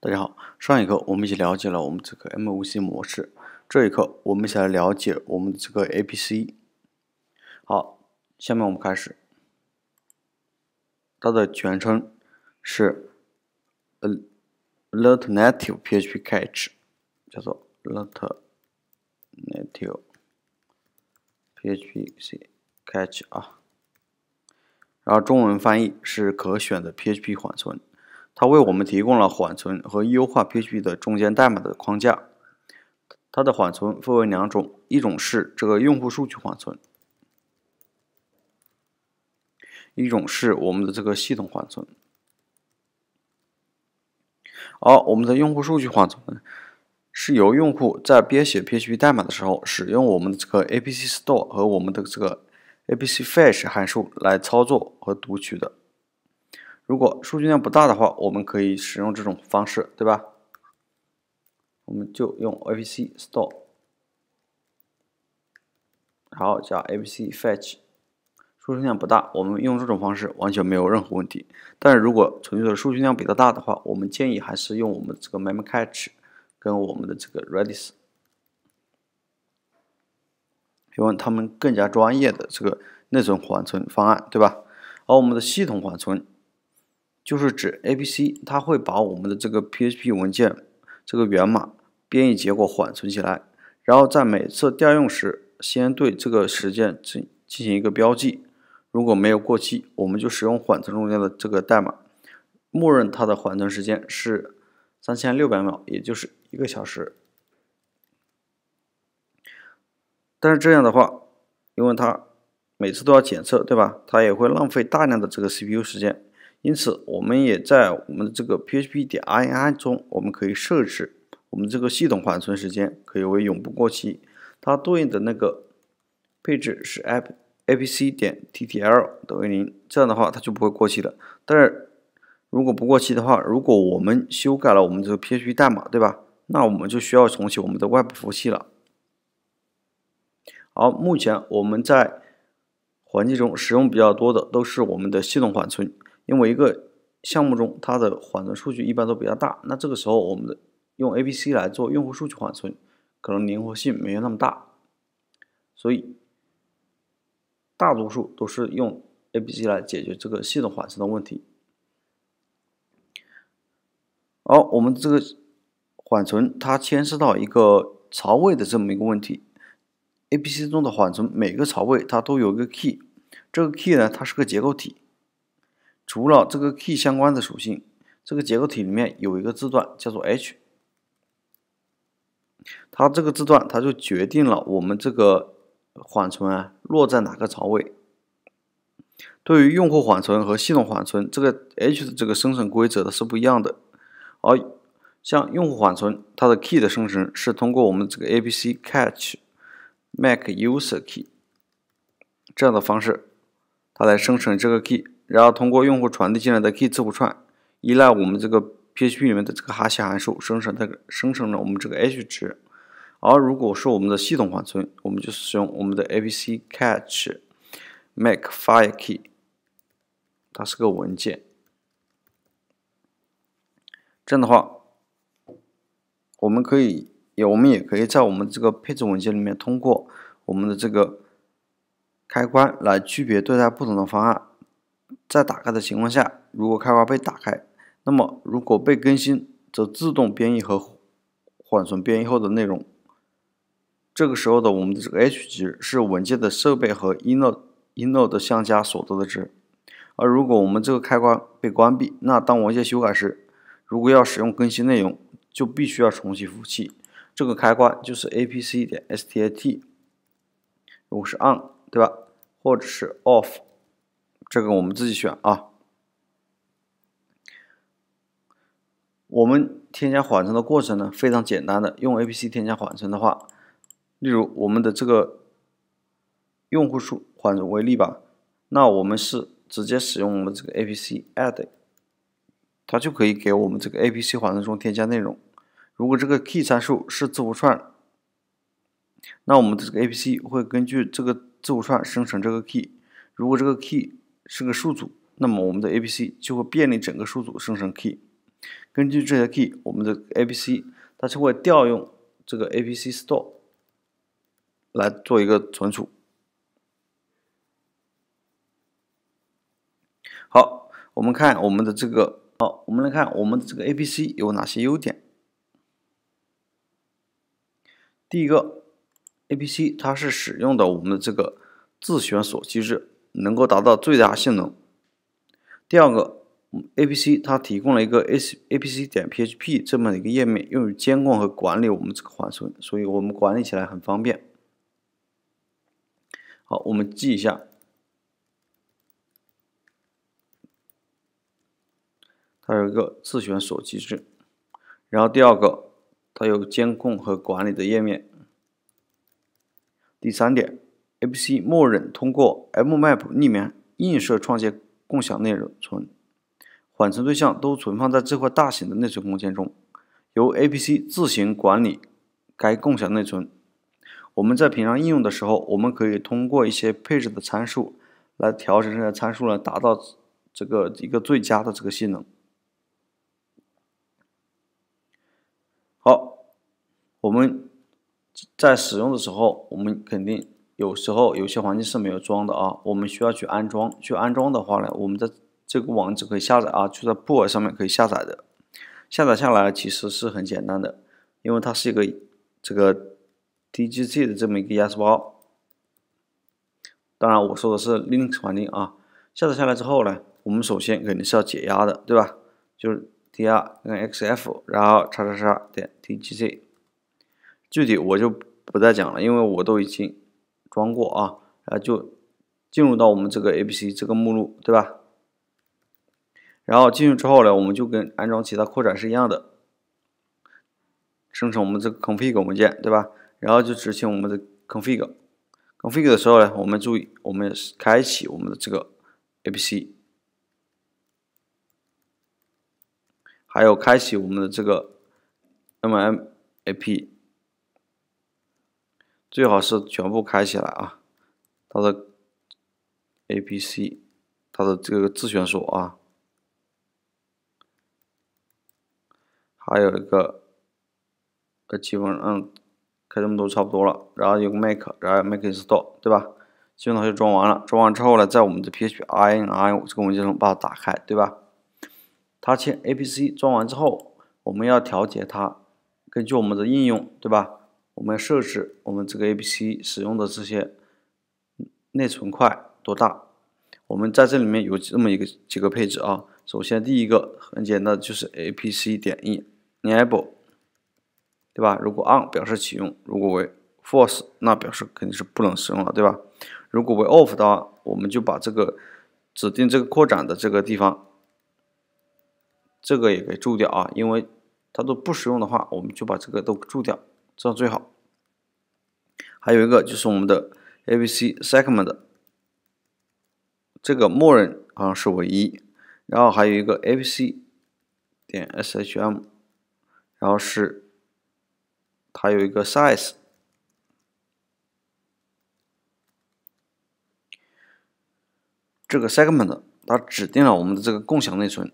大家好，上一课我们一起了解了我们这个 MVC 模式，这一课我们一起来了解我们这个 APC。好，下面我们开始。它的全称是，呃，Alternative PHP c a t c h 叫做 Alternative PHP c a t c h 啊。然后中文翻译是可选的 PHP 缓存。它为我们提供了缓存和优化 PHP 的中间代码的框架。它的缓存分为两种，一种是这个用户数据缓存，一种是我们的这个系统缓存。而我们的用户数据缓存是由用户在编写 PHP 代码的时候，使用我们的这个 APC store 和我们的这个 APC fetch 函数来操作和读取的。如果数据量不大的话，我们可以使用这种方式，对吧？我们就用 ABC Store，然后加 ABC Fetch。数据量不大，我们用这种方式完全没有任何问题。但是如果存储的数据量比较大的话，我们建议还是用我们这个 m e m c a c h e 跟我们的这个 Redis，因为它们更加专业的这个内存缓存方案，对吧？而我们的系统缓存。就是指 A P C，它会把我们的这个 P H P 文件、这个源码编译结果缓存起来，然后在每次调用时，先对这个时间进进行一个标记。如果没有过期，我们就使用缓存中间的这个代码。默认它的缓存时间是三千六百秒，也就是一个小时。但是这样的话，因为它每次都要检测，对吧？它也会浪费大量的这个 C P U 时间。因此，我们也在我们的这个 PHP 点 ini 中，我们可以设置我们这个系统缓存时间可以为永不过期。它对应的那个配置是 app APC 点 TTL 等于零，这样的话它就不会过期了。但是如果不过期的话，如果我们修改了我们这个 PHP 代码，对吧？那我们就需要重启我们的外部服务器了。而目前我们在环境中使用比较多的都是我们的系统缓存。因为一个项目中，它的缓存数据一般都比较大，那这个时候，我们的用 A B C 来做用户数据缓存，可能灵活性没有那么大，所以大多数都是用 A B C 来解决这个系统缓存的问题。好，我们这个缓存它牵涉到一个槽位的这么一个问题，A B C 中的缓存每个槽位它都有一个 key，这个 key 呢，它是个结构体。除了这个 key 相关的属性，这个结构体里面有一个字段叫做 h，它这个字段它就决定了我们这个缓存啊落在哪个槽位。对于用户缓存和系统缓存，这个 h 的这个生成规则是不一样的。而像用户缓存，它的 key 的生成是通过我们这个 a b c catch make user key 这样的方式，它来生成这个 key。然后通过用户传递进来的 key 字符串，依赖我们这个 PHP 里面的这个哈希函数生成这个生成了我们这个 H 值。而如果是我们的系统缓存，我们就使用我们的 A b C c a t c h make file key，它是个文件。这样的话，我们可以也我们也可以在我们这个配置文件里面通过我们的这个开关来区别对待不同的方案。在打开的情况下，如果开关被打开，那么如果被更新，则自动编译和缓存编译后的内容。这个时候的我们的这个 H 值是文件的设备和 inode inode 的相加所得的值。而如果我们这个开关被关闭，那当文件修改时，如果要使用更新内容，就必须要重启服务器。这个开关就是 APC 点 STAT，如果是 on 对吧，或者是 off。这个我们自己选啊。我们添加缓存的过程呢，非常简单的。用 A P C 添加缓存的话，例如我们的这个用户数缓存为例吧，那我们是直接使用我们这个 A P C add，它就可以给我们这个 A P C 缓存中添加内容。如果这个 key 参数是字符串，那我们的这个 A P C 会根据这个字符串生成这个 key。如果这个 key 是个数组，那么我们的 A P C 就会便利整个数组生成 key，根据这些 key，我们的 A b C 它就会调用这个 A b C store 来做一个存储。好，我们看我们的这个，好，我们来看我们的这个 A b C 有哪些优点。第一个，A P C 它是使用的我们的这个自旋锁机制。能够达到最大性能。第二个，APC 它提供了一个 a APC 点 PHP 这么一个页面，用于监控和管理我们这个缓存，所以我们管理起来很方便。好，我们记一下，它有一个自选锁机制，然后第二个，它有监控和管理的页面。第三点。A、B、C 默认通过 MMap 里名映射创建共享内存，缓存对象都存放在这块大型的内存空间中，由 A、B、C 自行管理该共享内存。我们在平常应用的时候，我们可以通过一些配置的参数来调整这些参数呢，达到这个一个最佳的这个性能。好，我们在使用的时候，我们肯定。有时候有些环境是没有装的啊，我们需要去安装。去安装的话呢，我们的这个网址可以下载啊，就在布尔上面可以下载的。下载下来其实是很简单的，因为它是一个这个 d g t 的这么一个压缩包。当然我说的是 Linux 环境啊。下载下来之后呢，我们首先肯定是要解压的，对吧？就是 d r x f 然后叉叉叉点 d g z。具体我就不再讲了，因为我都已经。装过啊，啊就进入到我们这个 A P C 这个目录，对吧？然后进去之后呢，我们就跟安装其他扩展是一样的，生成我们这个 config 文件，对吧？然后就执行我们的 config，config 的时候呢，我们注意，我们开启我们的这个 A P C，还有开启我们的这个 M M A P。最好是全部开起来啊，它的 A B C，它的这个自旋锁啊，还有一个，呃，基本上开这么多差不多了。然后有个 make，然后 make install，对吧？基本上就装完了。装完之后呢，在我们的 P H I N I 这个文件中把它打开，对吧？它签 A B C 装完之后，我们要调节它，根据我们的应用，对吧？我们要设置我们这个 A P C 使用的这些内存块多大？我们在这里面有这么一个几个配置啊。首先第一个很简单，就是 A P C 点 E enable，对吧？如果 on 表示启用，如果为 false，那表示肯定是不能使用了，对吧？如果为 off 的话，我们就把这个指定这个扩展的这个地方，这个也给注掉啊，因为它都不使用的话，我们就把这个都注掉。这样最好。还有一个就是我们的 A B C segment，这个默认啊是唯一。然后还有一个 A B C 点 S H M，然后是它有一个 size。这个 segment 它指定了我们的这个共享内存，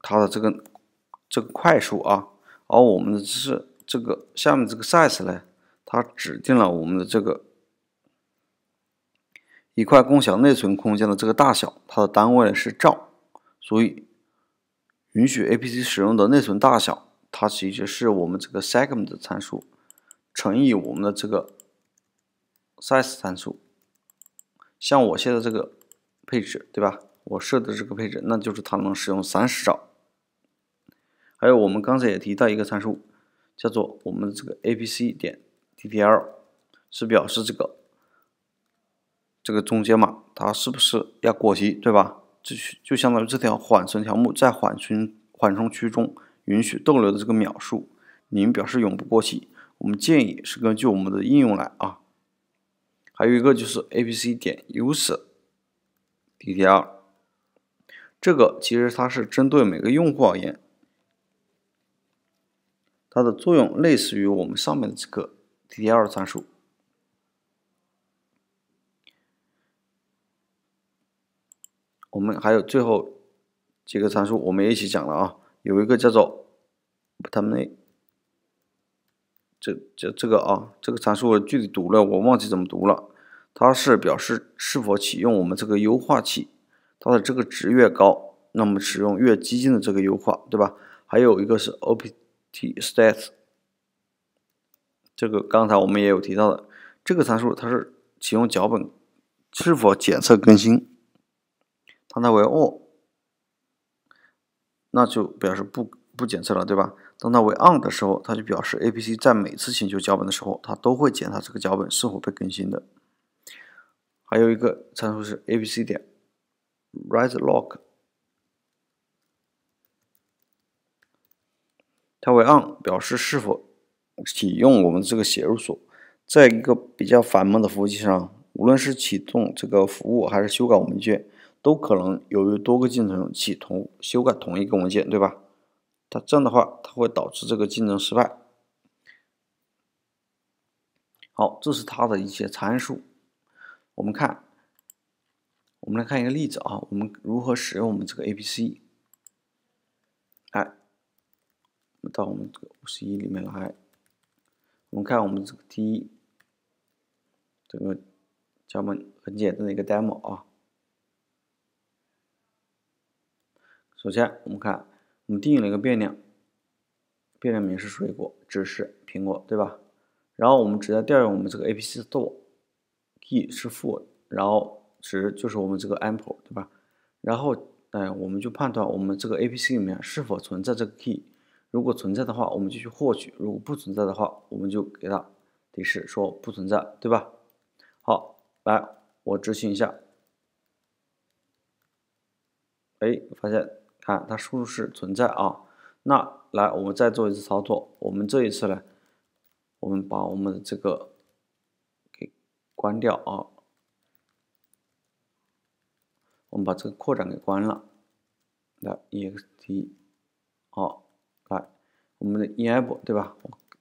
它的这个。这个块数啊，而我们的是这个下面这个 size 呢，它指定了我们的这个一块共享内存空间的这个大小，它的单位呢是兆，所以允许 A P C 使用的内存大小，它其实是我们这个 segment 参数乘以我们的这个 size 参数，像我现在这个配置对吧？我设的这个配置，那就是它能使用三十兆。还有我们刚才也提到一个参数，叫做我们这个 A P C 点 T T L，是表示这个这个中间码它是不是要过期，对吧？这就相当于这条缓存条目在缓存缓冲区中允许逗留的这个秒数，您表示永不过期。我们建议是根据我们的应用来啊。还有一个就是 A P C 点 U S E d T L，这个其实它是针对每个用户而言。它的作用类似于我们上面的这个 DDR 参数。我们还有最后几个参数，我们也一起讲了啊。有一个叫做他们这这这个啊，这个参数具体读了我忘记怎么读了。它是表示是否启用我们这个优化器，它的这个值越高，那么使用越激进的这个优化，对吧？还有一个是 O P。state 这个刚才我们也有提到的，这个参数它是启用脚本是否检测更新，当它为 o l l 那就表示不不检测了，对吧？当它为 on 的时候，它就表示 A P C 在每次请求脚本的时候，它都会检查这个脚本是否被更新的。还有一个参数是 A P C 点 r i t e lock。它为 on 表示是否启用我们这个写入锁，在一个比较繁忙的服务器上，无论是启动这个服务还是修改文件，都可能由于多个进程起同修改同一个文件，对吧？它这样的话，它会导致这个进程失败。好，这是它的一些参数。我们看，我们来看一个例子啊，我们如何使用我们这个 APC。到我们这个五十一里面来，我们看我们这个第一，这个，咱们很简单的一个 demo 啊。首先，我们看我们定义了一个变量，变量名是水果，值是苹果，对吧？然后我们直接调用我们这个 A P C s t o k e y 是负，然后值就是我们这个 apple，对吧？然后，哎，我们就判断我们这个 A P C 里面是否存在这个 key。如果存在的话，我们就去获取；如果不存在的话，我们就给它提示说不存在，对吧？好，来我执行一下。哎，发现看它输入是存在啊。那来我们再做一次操作，我们这一次呢，我们把我们的这个给关掉啊，我们把这个扩展给关了，来，ext，好。我们的 enable 对吧？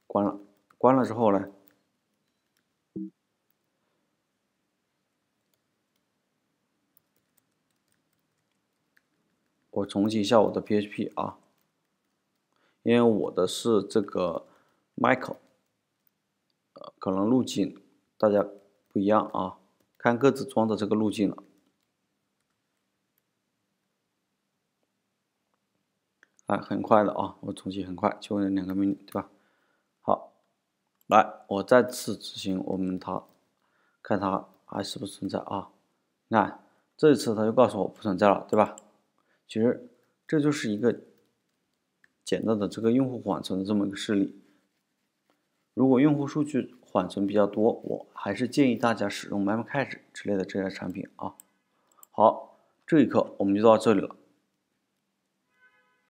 关了，关了之后呢？我重启一下我的 PHP 啊，因为我的是这个 Michael，呃，可能路径大家不一样啊，看各自装的这个路径了。啊，很快的啊，我重启很快，就了两个命令，对吧？好，来，我再次执行我们它，看它还是不是存在啊？看，这一次它就告诉我不存在了，对吧？其实这就是一个简单的这个用户缓存的这么一个事例。如果用户数据缓存比较多，我还是建议大家使用 MemCache 之类的这些产品啊。好，这一课我们就到这里了。